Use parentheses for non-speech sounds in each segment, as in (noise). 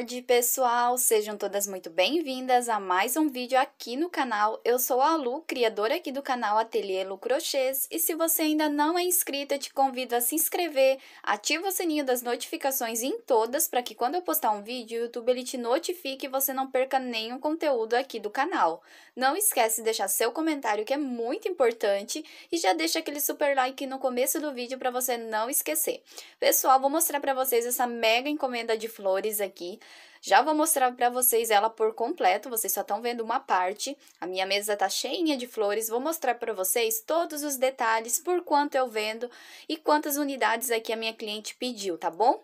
tarde, pessoal! Sejam todas muito bem-vindas a mais um vídeo aqui no canal. Eu sou a Lu, criadora aqui do canal Ateliê Lu Crochês, e se você ainda não é inscrita, te convido a se inscrever, ativa o sininho das notificações em todas, para que quando eu postar um vídeo, o YouTube ele te notifique e você não perca nenhum conteúdo aqui do canal. Não esquece de deixar seu comentário, que é muito importante, e já deixa aquele super like no começo do vídeo para você não esquecer. Pessoal, vou mostrar para vocês essa mega encomenda de flores aqui. Já vou mostrar para vocês ela por completo, vocês só estão vendo uma parte. A minha mesa tá cheinha de flores, vou mostrar para vocês todos os detalhes, por quanto eu vendo e quantas unidades aqui é a minha cliente pediu, tá bom?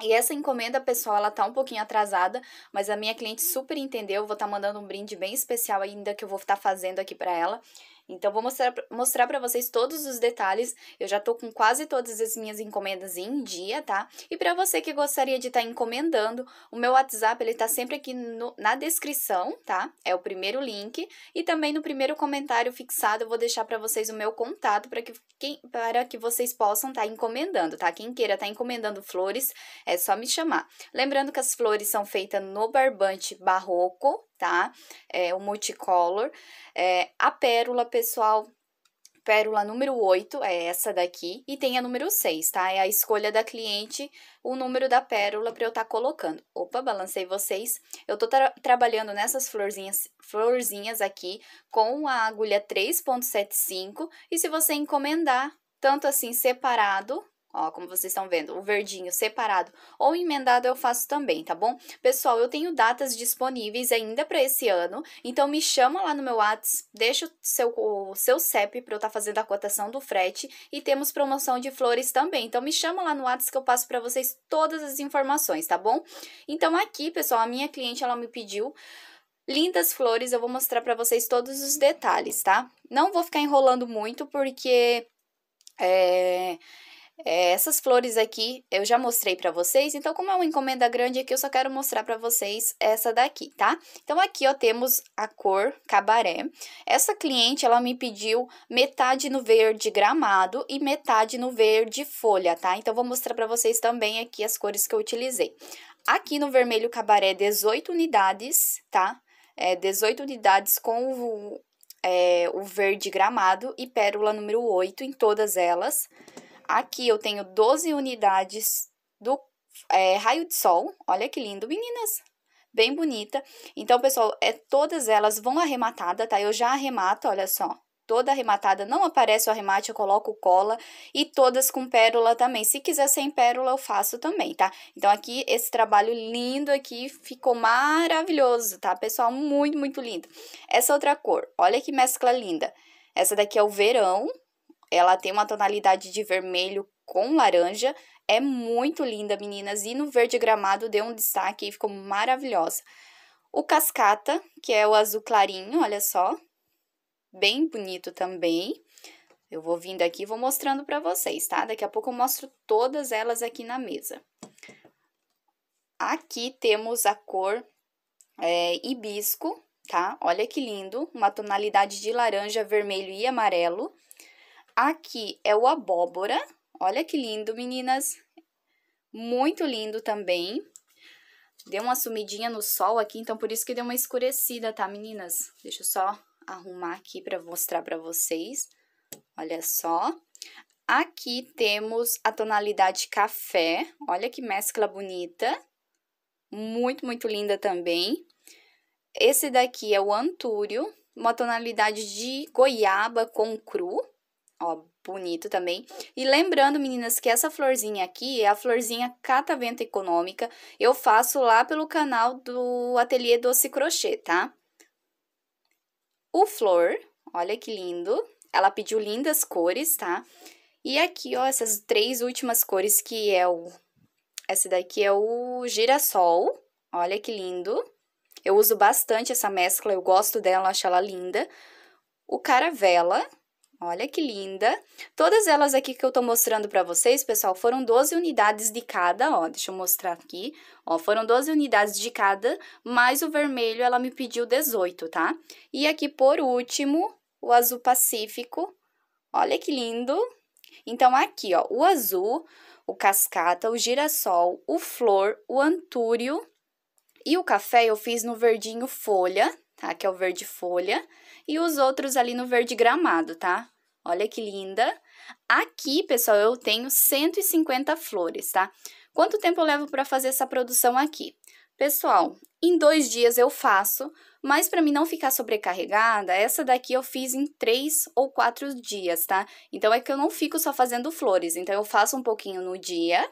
E essa encomenda, pessoal, ela tá um pouquinho atrasada, mas a minha cliente super entendeu, vou estar tá mandando um brinde bem especial ainda que eu vou estar tá fazendo aqui para ela. Então, vou mostrar, mostrar para vocês todos os detalhes. Eu já tô com quase todas as minhas encomendas em dia, tá? E para você que gostaria de estar tá encomendando, o meu WhatsApp, ele tá sempre aqui no, na descrição, tá? É o primeiro link. E também no primeiro comentário fixado, eu vou deixar para vocês o meu contato para que, quem, para que vocês possam estar tá encomendando, tá? Quem queira estar tá encomendando flores, é só me chamar. Lembrando que as flores são feitas no barbante barroco, tá? É o multicolor. É, a pérola, pessoal, pérola número 8 é essa daqui e tem a número 6, tá? É a escolha da cliente, o número da pérola para eu estar tá colocando. Opa, balancei vocês. Eu tô tra trabalhando nessas florzinhas, florzinhas aqui com a agulha 3.75 e se você encomendar tanto assim separado, Ó, como vocês estão vendo, o verdinho separado ou emendado eu faço também, tá bom? Pessoal, eu tenho datas disponíveis ainda para esse ano, então me chama lá no meu WhatsApp, deixa o seu, o seu CEP para eu estar tá fazendo a cotação do frete e temos promoção de flores também. Então me chama lá no WhatsApp que eu passo para vocês todas as informações, tá bom? Então aqui, pessoal, a minha cliente ela me pediu lindas flores, eu vou mostrar para vocês todos os detalhes, tá? Não vou ficar enrolando muito porque é, é, essas flores aqui eu já mostrei para vocês, então como é uma encomenda grande aqui, eu só quero mostrar para vocês essa daqui, tá? Então aqui, ó, temos a cor cabaré. Essa cliente, ela me pediu metade no verde gramado e metade no verde folha, tá? Então vou mostrar para vocês também aqui as cores que eu utilizei. Aqui no vermelho cabaré, 18 unidades, tá? É, 18 unidades com o, é, o verde gramado e pérola número 8 em todas elas. Aqui eu tenho 12 unidades do é, raio de sol. Olha que lindo, meninas! Bem bonita. Então, pessoal, é, todas elas vão arrematada, tá? Eu já arremato, olha só. Toda arrematada, não aparece o arremate, eu coloco cola. E todas com pérola também. Se quiser sem pérola, eu faço também, tá? Então, aqui, esse trabalho lindo aqui ficou maravilhoso, tá, pessoal? Muito, muito lindo. Essa outra cor, olha que mescla linda. Essa daqui é o verão, ela tem uma tonalidade de vermelho com laranja. É muito linda, meninas. E no verde gramado deu um destaque e ficou maravilhosa. O cascata, que é o azul clarinho, olha só. Bem bonito também. Eu vou vindo aqui e vou mostrando para vocês, tá? Daqui a pouco eu mostro todas elas aqui na mesa. Aqui temos a cor é, hibisco, tá? Olha que lindo, uma tonalidade de laranja, vermelho e amarelo. Aqui é o abóbora. Olha que lindo, meninas. Muito lindo também. Deu uma sumidinha no sol aqui, então por isso que deu uma escurecida, tá, meninas? Deixa eu só arrumar aqui para mostrar para vocês. Olha só. Aqui temos a tonalidade café. Olha que mescla bonita. Muito, muito linda também. Esse daqui é o antúrio, uma tonalidade de goiaba com cru. Ó, bonito também. E lembrando, meninas, que essa florzinha aqui é a florzinha catavento econômica. Eu faço lá pelo canal do Ateliê Doce Crochê, tá? O flor, olha que lindo. Ela pediu lindas cores, tá? E aqui, ó, essas três últimas cores que é o... Essa daqui é o girassol, olha que lindo. Eu uso bastante essa mescla, eu gosto dela, acho ela linda. O caravela, Olha que linda! Todas elas aqui que eu tô mostrando para vocês, pessoal, foram 12 unidades de cada, ó, deixa eu mostrar aqui, ó, foram 12 unidades de cada, mais o vermelho ela me pediu 18, tá? E aqui, por último, o azul pacífico, olha que lindo! Então, aqui, ó, o azul, o cascata, o girassol, o flor, o antúrio e o café eu fiz no verdinho folha, tá? Que é o verde folha. E os outros ali no verde gramado, tá? Olha que linda. Aqui, pessoal, eu tenho 150 flores, tá? Quanto tempo eu levo para fazer essa produção aqui? Pessoal, em dois dias eu faço, mas para mim não ficar sobrecarregada, essa daqui eu fiz em três ou quatro dias, tá? Então, é que eu não fico só fazendo flores, então eu faço um pouquinho no dia,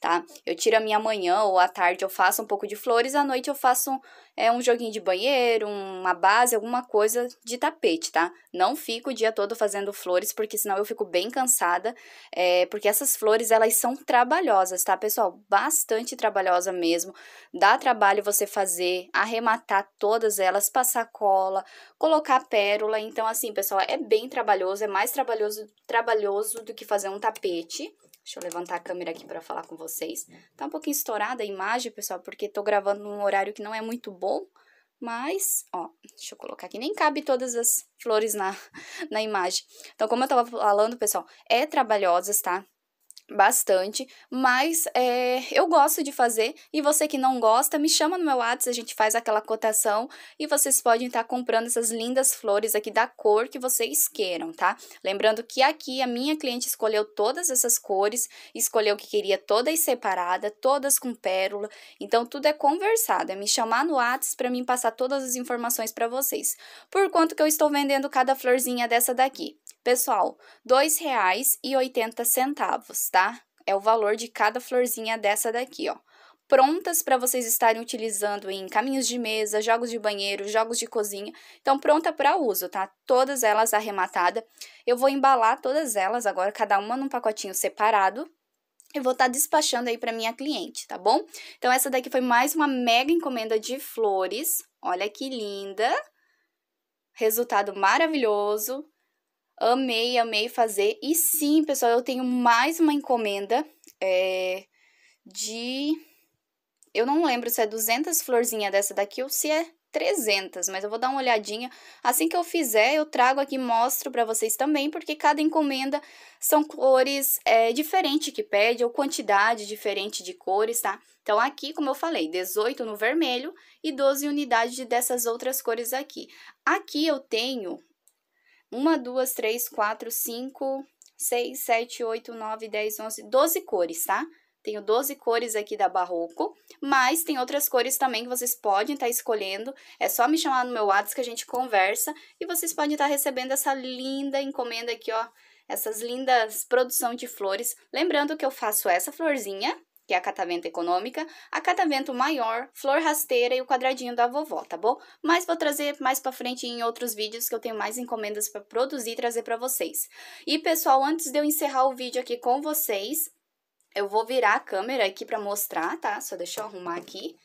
tá? Eu tiro a minha manhã ou à tarde eu faço um pouco de flores, à noite eu faço é, um joguinho de banheiro, uma base, alguma coisa de tapete, tá? Não fico o dia todo fazendo flores, porque senão eu fico bem cansada, é, porque essas flores, elas são trabalhosas, tá, pessoal? Bastante trabalhosa mesmo. Dá trabalho você fazer, arrematar todas elas, passar cola, colocar pérola. Então, assim, pessoal, é bem trabalhoso, é mais trabalhoso, trabalhoso do que fazer um tapete, Deixa eu levantar a câmera aqui para falar com vocês. Tá um pouquinho estourada a imagem, pessoal, porque tô gravando num horário que não é muito bom, mas, ó, deixa eu colocar aqui, nem cabe todas as flores na, (laughs) na imagem. Então, como eu tava falando, pessoal, é trabalhosas, tá? bastante, mas é, eu gosto de fazer e você que não gosta, me chama no meu WhatsApp, a gente faz aquela cotação e vocês podem estar tá comprando essas lindas flores aqui da cor que vocês queiram, tá? Lembrando que aqui a minha cliente escolheu todas essas cores, escolheu que queria todas separadas, todas com pérola, então tudo é conversado, é me chamar no WhatsApp para mim passar todas as informações para vocês. Por quanto que eu estou vendendo cada florzinha dessa daqui? Pessoal, R$ 2,80, tá? tá? É o valor de cada florzinha dessa daqui, ó. Prontas para vocês estarem utilizando em caminhos de mesa, jogos de banheiro, jogos de cozinha. Então, pronta para uso, tá? Todas elas arrematada. Eu vou embalar todas elas agora, cada uma num pacotinho separado, eu vou estar tá despachando aí para minha cliente, tá bom? Então essa daqui foi mais uma mega encomenda de flores. Olha que linda. Resultado maravilhoso. Amei, amei fazer. E sim, pessoal, eu tenho mais uma encomenda é, de. Eu não lembro se é 200 florzinhas dessa daqui ou se é 300, mas eu vou dar uma olhadinha. Assim que eu fizer, eu trago aqui mostro para vocês também, porque cada encomenda são cores é, diferentes que pede, ou quantidade diferente de cores, tá? Então, aqui, como eu falei, 18 no vermelho e 12 unidades dessas outras cores aqui. Aqui eu tenho uma, duas, três, quatro, cinco, seis, sete, oito, nove, dez, onze, doze cores, tá? Tenho 12 cores aqui da Barroco, mas tem outras cores também que vocês podem estar tá escolhendo. É só me chamar no meu WhatsApp que a gente conversa e vocês podem estar tá recebendo essa linda encomenda aqui, ó. Essas lindas produção de flores. Lembrando que eu faço essa florzinha, que é a catavento econômica, a catavento maior, flor rasteira e o quadradinho da vovó, tá bom? Mas vou trazer mais para frente em outros vídeos que eu tenho mais encomendas para produzir e trazer para vocês. E pessoal, antes de eu encerrar o vídeo aqui com vocês, eu vou virar a câmera aqui para mostrar, tá? Só deixa eu arrumar aqui.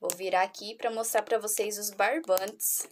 Vou virar aqui para mostrar para vocês os barbantes.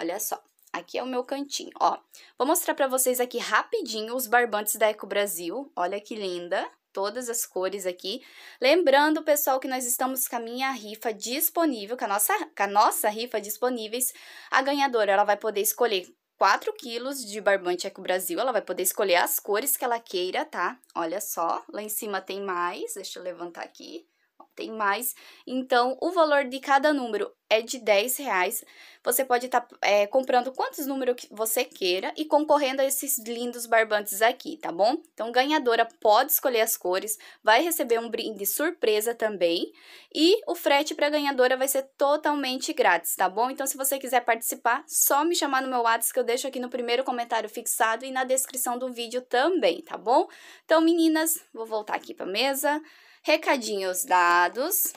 Olha só. Aqui é o meu cantinho, ó. Vou mostrar para vocês aqui rapidinho os barbantes da Eco Brasil. Olha que linda todas as cores aqui. Lembrando, pessoal, que nós estamos com a minha rifa disponível, com a nossa, com a nossa rifa disponíveis. A ganhadora, ela vai poder escolher 4 quilos de barbante Eco Brasil, ela vai poder escolher as cores que ela queira, tá? Olha só, lá em cima tem mais, deixa eu levantar aqui tem mais. Então, o valor de cada número é de 10 reais. Você pode estar tá, é, comprando quantos números que você queira e concorrendo a esses lindos barbantes aqui, tá bom? Então, ganhadora pode escolher as cores, vai receber um brinde surpresa também e o frete para ganhadora vai ser totalmente grátis, tá bom? Então, se você quiser participar, só me chamar no meu WhatsApp que eu deixo aqui no primeiro comentário fixado e na descrição do vídeo também, tá bom? Então, meninas, vou voltar aqui para mesa. Recadinhos dados.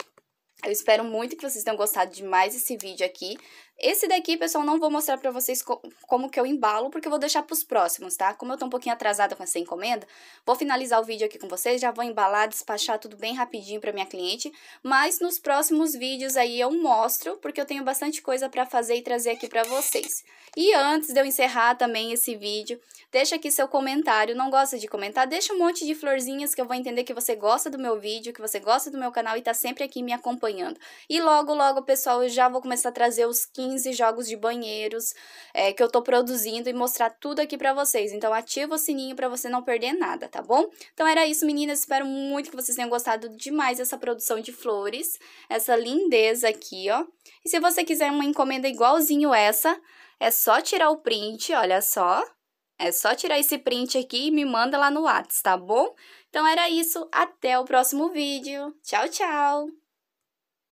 Eu espero muito que vocês tenham gostado de mais esse vídeo aqui. Esse daqui, pessoal, não vou mostrar pra vocês co como que eu embalo, porque eu vou deixar pros próximos, tá? Como eu tô um pouquinho atrasada com essa encomenda, vou finalizar o vídeo aqui com vocês, já vou embalar, despachar tudo bem rapidinho pra minha cliente, mas nos próximos vídeos aí eu mostro, porque eu tenho bastante coisa pra fazer e trazer aqui pra vocês. E antes de eu encerrar também esse vídeo, deixa aqui seu comentário, não gosta de comentar, deixa um monte de florzinhas que eu vou entender que você gosta do meu vídeo, que você gosta do meu canal e tá sempre aqui me acompanhando acompanhando. E logo, logo, pessoal, eu já vou começar a trazer os 15 jogos de banheiros é, que eu tô produzindo e mostrar tudo aqui para vocês. Então, ativa o sininho para você não perder nada, tá bom? Então, era isso, meninas. Espero muito que vocês tenham gostado demais dessa produção de flores, essa lindeza aqui, ó. E se você quiser uma encomenda igualzinho essa, é só tirar o print, olha só. É só tirar esse print aqui e me manda lá no Whats, tá bom? Então era isso, até o próximo vídeo. Tchau, tchau!